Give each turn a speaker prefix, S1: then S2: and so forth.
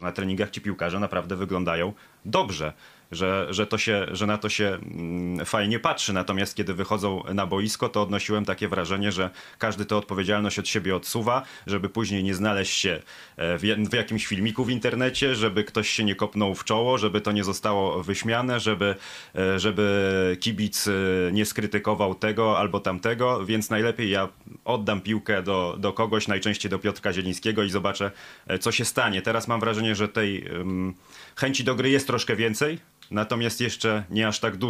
S1: że na treningach ci piłkarze naprawdę wyglądają dobrze, że, że, to się, że na to się mm, fajnie patrzy. Natomiast kiedy wychodzą na boisko, to odnosiłem takie wrażenie, że każdy tę odpowiedzialność od siebie odsuwa, żeby później nie znaleźć się e, w, jakimś filmiku w internecie, żeby ktoś się nie kopnął w czoło, żeby to nie zostało wyśmiane, żeby, e, żeby kibic e, nie skrytykował tego albo tamtego, więc najlepiej ja oddam piłkę do, do kogoś, najczęściej do Piotra Zielińskiego i zobaczę, e, co się stanie. Teraz mam wrażenie, że tej um, chęci do gry jest troszkę więcej, natomiast jeszcze nie aż tak dużo.